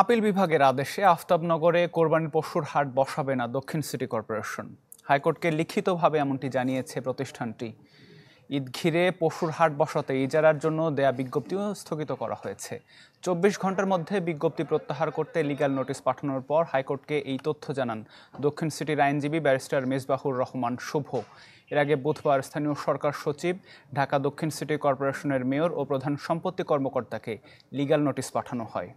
appeal বিভাগের আদেশে আফতাবনগরে কোরবানির পশুর হাট বসাবে না দক্ষিণ সিটি কর্পোরেশন হাইকোর্টকে লিখিতভাবে এমনটি জানিয়েছে প্রতিষ্ঠানটি ঈদ ঘিরে পশুর হাট বসাতে ইজারার জন্য দেয়া বিজ্ঞপ্তিও স্থগিত করা হয়েছে চব্বিশ ঘন্টার মধ্যে বিজ্ঞপ্তি প্রত্যাহার করতে লিগাল নোটিশ পাঠানোর পর হাইকোর্টকে এই তথ্য জানান দক্ষিণ সিটির আইনজীবী ব্যারিস্টার মেজবাহুর রহমান শুভ এর আগে বুধবার স্থানীয় সরকার সচিব ঢাকা দক্ষিণ সিটি কর্পোরেশনের মেয়র ও প্রধান সম্পত্তি কর্মকর্তাকে লিগাল নোটিশ পাঠানো হয়